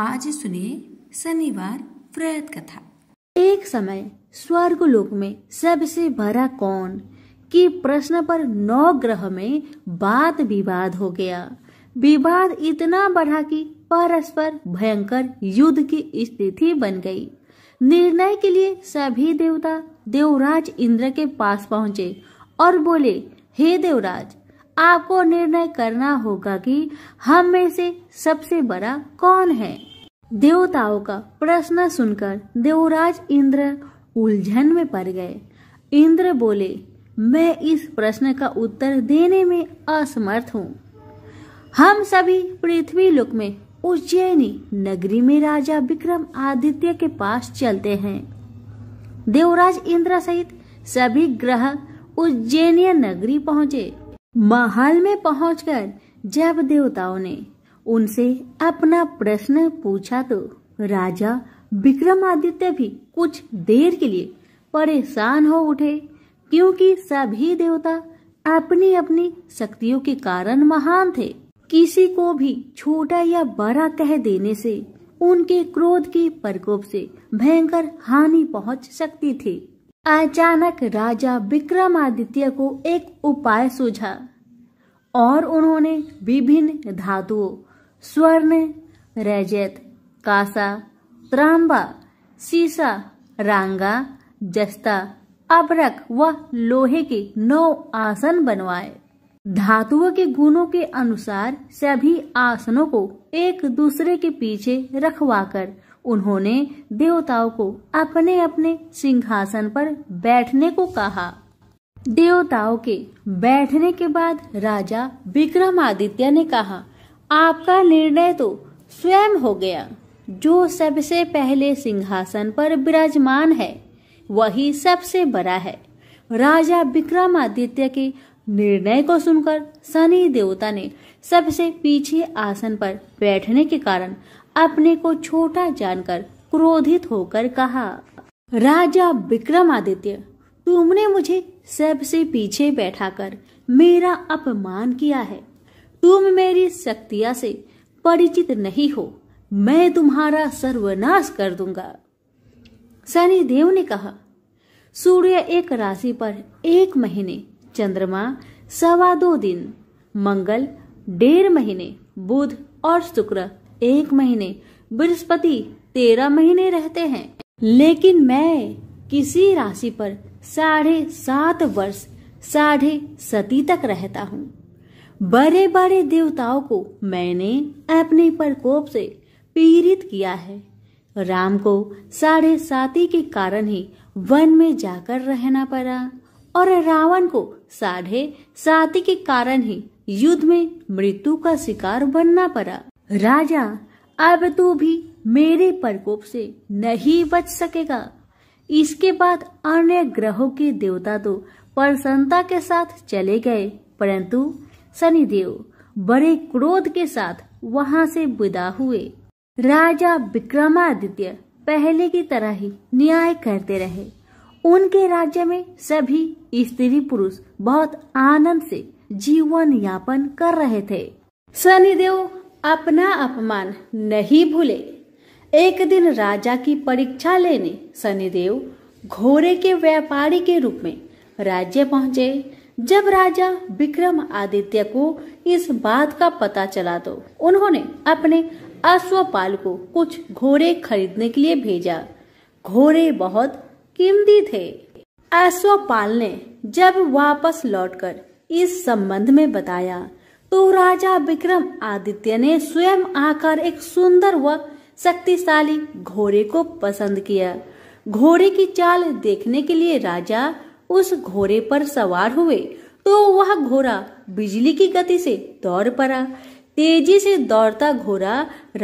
आज सुनिए शनिवार प्रयत कथा एक समय स्वर्ग लोक में सबसे भरा कौन की प्रश्न पर नौ ग्रह में बात विवाद हो गया विवाद इतना बढ़ा कि परस्पर भयंकर युद्ध की स्थिति बन गई निर्णय के लिए सभी देवता देवराज इंद्र के पास पहुंचे और बोले हे देवराज आपको निर्णय करना होगा कि हम में से सबसे बड़ा कौन है देवताओं का प्रश्न सुनकर देवराज इंद्र उलझन में पड़ गए इंद्र बोले मैं इस प्रश्न का उत्तर देने में असमर्थ हूँ हम सभी पृथ्वी लोक में उज्जैनी नगरी में राजा विक्रम आदित्य के पास चलते हैं देवराज इंद्र सहित सभी ग्रह उज्जैनीय नगरी पहुंचे महल में पहुंचकर जब देवताओं ने उनसे अपना प्रश्न पूछा तो राजा विक्रमादित्य भी कुछ देर के लिए परेशान हो उठे क्योंकि सभी देवता अपनी अपनी शक्तियों के कारण महान थे किसी को भी छोटा या बड़ा कह देने से उनके क्रोध के प्रकोप से भयंकर हानि पहुंच सकती थी अचानक राजा विक्रमादित्य को एक उपाय सूझा और उन्होंने विभिन्न धातुओं स्वर्ण रजत कासा त्रांबा सीसा रांगा जस्ता अबरक व लोहे के नौ आसन बनवाए धातुओं के गुणों के अनुसार सभी आसनों को एक दूसरे के पीछे रखवाकर उन्होंने देवताओं को अपने अपने सिंहासन पर बैठने को कहा देवताओं के बैठने के बाद राजा विक्रमादित्य ने कहा आपका निर्णय तो स्वयं हो गया जो सबसे पहले सिंहासन पर विराजमान है वही सबसे बड़ा है राजा विक्रमादित्य के निर्णय को सुनकर शनि देवता ने सबसे पीछे आसन पर बैठने के कारण अपने को छोटा जानकर क्रोधित होकर कहा राजा विक्रमादित्य तुमने मुझे सबसे पीछे बैठाकर मेरा अपमान किया है तुम मेरी शक्तिया से परिचित नहीं हो मैं तुम्हारा सर्वनाश कर दूंगा सनी देव ने कहा सूर्य एक राशि पर एक महीने चंद्रमा सवा दो दिन मंगल डेढ़ महीने बुध और शुक्र एक महीने बृहस्पति तेरह महीने रहते हैं लेकिन मैं किसी राशि पर साढ़े सात वर्ष साढ़े सती तक रहता हूँ बड़े बड़े देवताओं को मैंने अपने प्रकोप से पीड़ित किया है राम को साढ़े साती के कारण ही वन में जाकर रहना पड़ा और रावण को साढ़े साती के कारण ही युद्ध में मृत्यु का शिकार बनना पड़ा राजा अब तू भी मेरे प्रकोप से नहीं बच सकेगा इसके बाद अन्य ग्रहों के देवता तो प्रसन्नता के साथ चले गए परंतु शनिदेव बड़े क्रोध के साथ वहां से विदा हुए राजा विक्रमादित्य पहले की तरह ही न्याय करते रहे उनके राज्य में सभी स्त्री पुरुष बहुत आनंद से जीवन यापन कर रहे थे शनिदेव अपना अपमान नहीं भूले एक दिन राजा की परीक्षा लेने शनिदेव घोड़े के व्यापारी के रूप में राज्य पहुंचे जब राजा विक्रम आदित्य को इस बात का पता चला तो उन्होंने अपने अश्वपाल को कुछ घोड़े खरीदने के लिए भेजा घोड़े बहुत कीमती थे अश्वपाल ने जब वापस लौटकर इस संबंध में बताया तो राजा विक्रम आदित्य ने स्वयं आकर एक सुंदर व शक्तिशाली घोड़े को पसंद किया घोड़े की चाल देखने के लिए राजा उस घोड़े पर सवार हुए तो वह घोड़ा बिजली की गति से दौड़ पड़ा तेजी से दौड़ता घोड़ा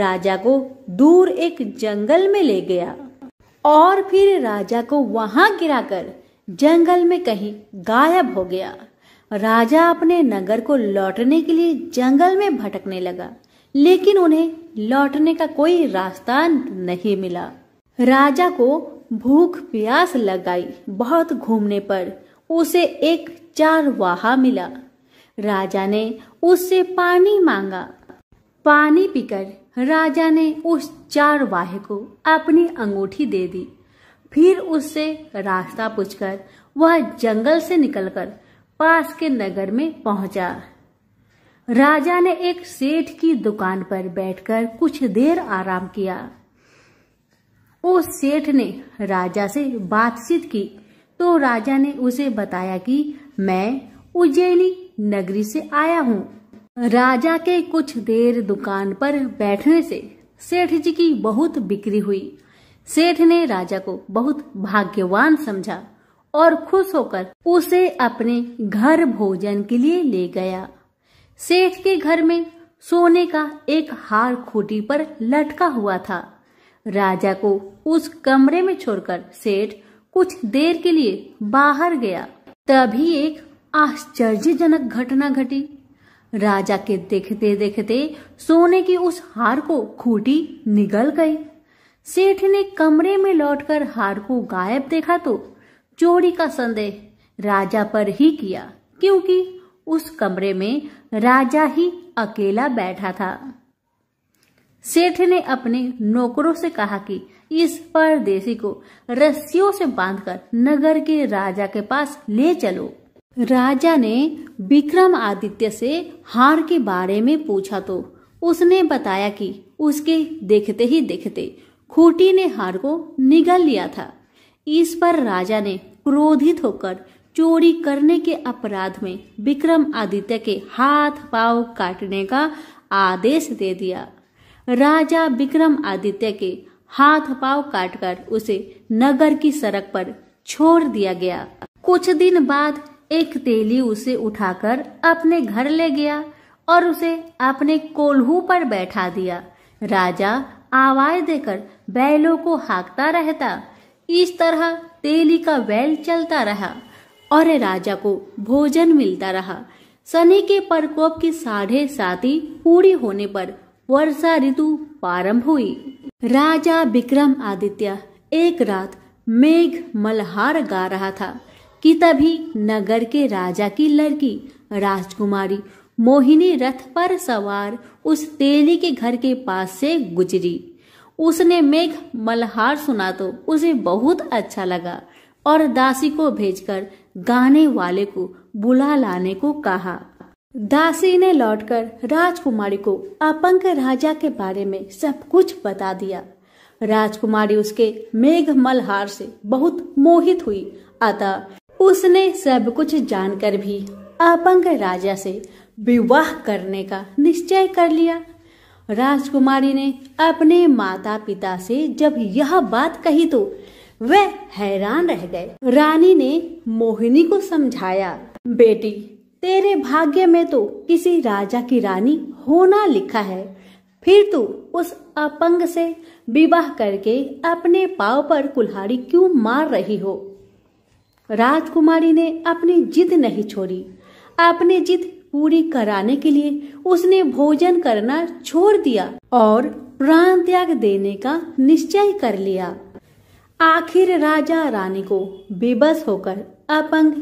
राजा को दूर एक जंगल में ले गया और फिर राजा को वहां गिराकर जंगल में कहीं गायब हो गया राजा अपने नगर को लौटने के लिए जंगल में भटकने लगा लेकिन उन्हें लौटने का कोई रास्ता नहीं मिला राजा को भूख प्यास लगाई बहुत घूमने पर उसे एक चारवाहा मिला राजा ने उससे पानी मांगा पानी पीकर राजा ने उस चारवाहे को अपनी अंगूठी दे दी फिर उससे रास्ता पूछकर वह जंगल से निकलकर पास के नगर में पहुंचा राजा ने एक सेठ की दुकान पर बैठकर कुछ देर आराम किया उस सेठ ने राजा से बातचीत की तो राजा ने उसे बताया कि मैं उज्जैनी नगरी से आया हूँ राजा के कुछ देर दुकान पर बैठने से सेठ जी की बहुत बिक्री हुई सेठ ने राजा को बहुत भाग्यवान समझा और खुश होकर उसे अपने घर भोजन के लिए ले गया सेठ के घर में सोने का एक हार खूटी पर लटका हुआ था राजा को उस कमरे में छोड़कर सेठ कुछ देर के लिए बाहर गया तभी एक आश्चर्यजनक घटना घटी राजा के देखते देखते सोने की उस हार को खूटी निगल गई सेठ ने कमरे में लौटकर हार को गायब देखा तो चोरी का संदेह राजा पर ही किया क्योंकि उस कमरे में राजा ही अकेला बैठा था सेठ ने अपने नौकरों से कहा कि इस परदेसी को रस्सियों से बांधकर नगर के राजा के पास ले चलो राजा ने विक्रम आदित्य से हार के बारे में पूछा तो उसने बताया कि उसके देखते ही देखते खूटी ने हार को निगल लिया था इस पर राजा ने क्रोधित होकर चोरी करने के अपराध में विक्रम आदित्य के हाथ पाव काटने का आदेश दे दिया राजा विक्रम आदित्य के हाथ पाव काटकर उसे नगर की सड़क पर छोड़ दिया गया कुछ दिन बाद एक तेली उसे उठाकर अपने घर ले गया और उसे अपने कोल्हू पर बैठा दिया राजा आवाज देकर बैलों को हाकता रहता इस तरह तेली का बैल चलता रहा और राजा को भोजन मिलता रहा शनि के प्रकोप की साढ़े साथी पूरी होने पर वर्षा ऋतु प्रारंभ हुई राजा विक्रम आदित्य एक रात मेघ मल्हार गा रहा था कि तभी नगर के राजा की लड़की राजकुमारी मोहिनी रथ पर सवार उस तेली के घर के पास से गुजरी उसने मेघ मल्हार सुना तो उसे बहुत अच्छा लगा और दासी को भेजकर गाने वाले को बुला लाने को कहा दासी ने लौटकर राजकुमारी को अपंग राजा के बारे में सब कुछ बता दिया राजकुमारी उसके मेघ मल्हार से बहुत मोहित हुई अतः उसने सब कुछ जानकर भी अपंग राजा से विवाह करने का निश्चय कर लिया राजकुमारी ने अपने माता पिता से जब यह बात कही तो वह हैरान रह गए रानी ने मोहिनी को समझाया बेटी तेरे भाग्य में तो किसी राजा की रानी होना लिखा है फिर तू उस अपंग से विवाह करके अपने पाव पर कुल्हाड़ी क्यों मार रही हो राजकुमारी ने अपनी जिद नहीं छोड़ी अपनी जिद पूरी कराने के लिए उसने भोजन करना छोड़ दिया और प्राण त्याग देने का निश्चय कर लिया आखिर राजा रानी को बेबस होकर अपंग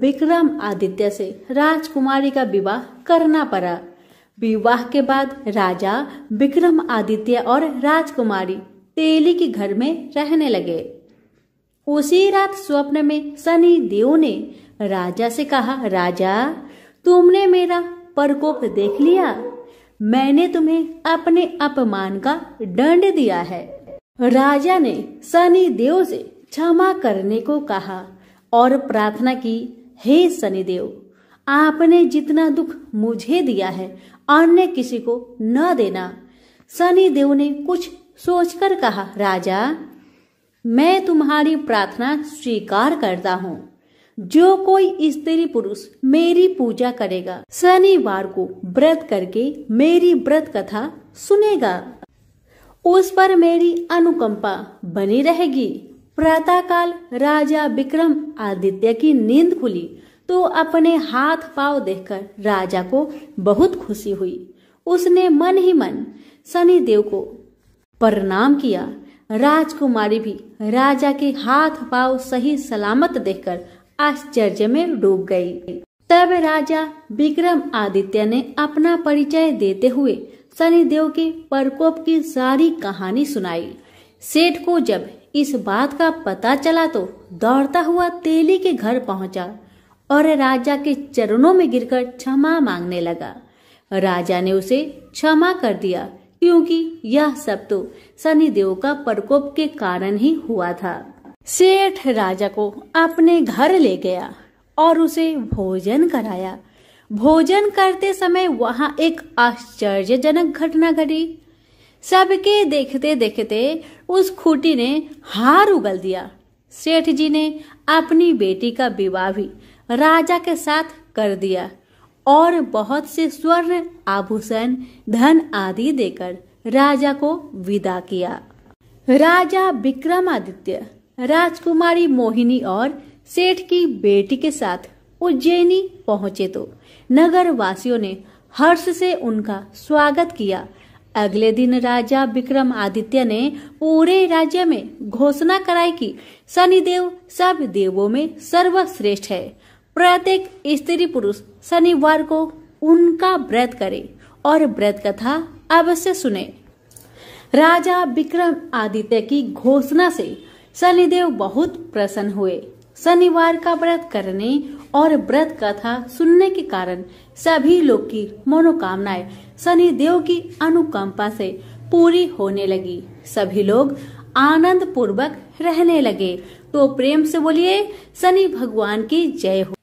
विक्रम आदित्य से राजकुमारी का विवाह करना पड़ा विवाह के बाद राजा विक्रम आदित्य और राजकुमारी तेली के घर में रहने लगे उसी रात स्वप्न में सनी देव ने राजा से कहा राजा तुमने मेरा प्रकोप देख लिया मैंने तुम्हें अपने अपमान का दंड दिया है राजा ने सनी देव से क्षमा करने को कहा और प्रार्थना की हे देव आपने जितना दुख मुझे दिया है अन्य किसी को न देना देव ने कुछ सोचकर कहा राजा मैं तुम्हारी प्रार्थना स्वीकार करता हूँ जो कोई स्त्री पुरुष मेरी पूजा करेगा शनिवार को व्रत करके मेरी व्रत कथा सुनेगा उस पर मेरी अनुकंपा बनी रहेगी प्रातः काल राजा विक्रम आदित्य की नींद खुली तो अपने हाथ पाव देखकर राजा को बहुत खुशी हुई उसने मन ही मन शनि देव को प्रणाम किया राजकुमारी भी राजा के हाथ पाव सही सलामत देखकर आश्चर्य में डूब गई तब राजा विक्रम आदित्य ने अपना परिचय देते हुए शनिदेव के प्रकोप की सारी कहानी सुनाई सेठ को जब इस बात का पता चला तो दौड़ता हुआ तेली के घर पहुंचा और राजा के चरणों में गिरकर क्षमा मांगने लगा राजा ने उसे क्षमा कर दिया क्योंकि यह सब तो शनिदेव का प्रकोप के कारण ही हुआ था सेठ राजा को अपने घर ले गया और उसे भोजन कराया भोजन करते समय वहां एक आश्चर्यजनक घटना घटी सबके देखते देखते उस खूटी ने हार उगल दिया सेठ जी ने अपनी बेटी का विवाह भी राजा के साथ कर दिया और बहुत से स्वर्ण आभूषण धन आदि देकर राजा को विदा किया राजा विक्रमादित्य राजकुमारी मोहिनी और सेठ की बेटी के साथ उज्जैनी पहुंचे तो नगर वासियों ने हर्ष से उनका स्वागत किया अगले दिन राजा विक्रम आदित्य ने पूरे राज्य में घोषणा कराई कि शनिदेव सब देवों में सर्वश्रेष्ठ है प्रत्येक स्त्री पुरुष शनिवार को उनका व्रत करे और व्रत कथा अवश्य सुने राजा विक्रम आदित्य की घोषणा से शनिदेव बहुत प्रसन्न हुए शनिवार का व्रत करने और व्रत कथा सुनने के कारण सभी लोग की मनोकामनाएं शनिदेव की अनुकंपा से पूरी होने लगी सभी लोग आनंद पूर्वक रहने लगे तो प्रेम से बोलिए शनि भगवान की जय हो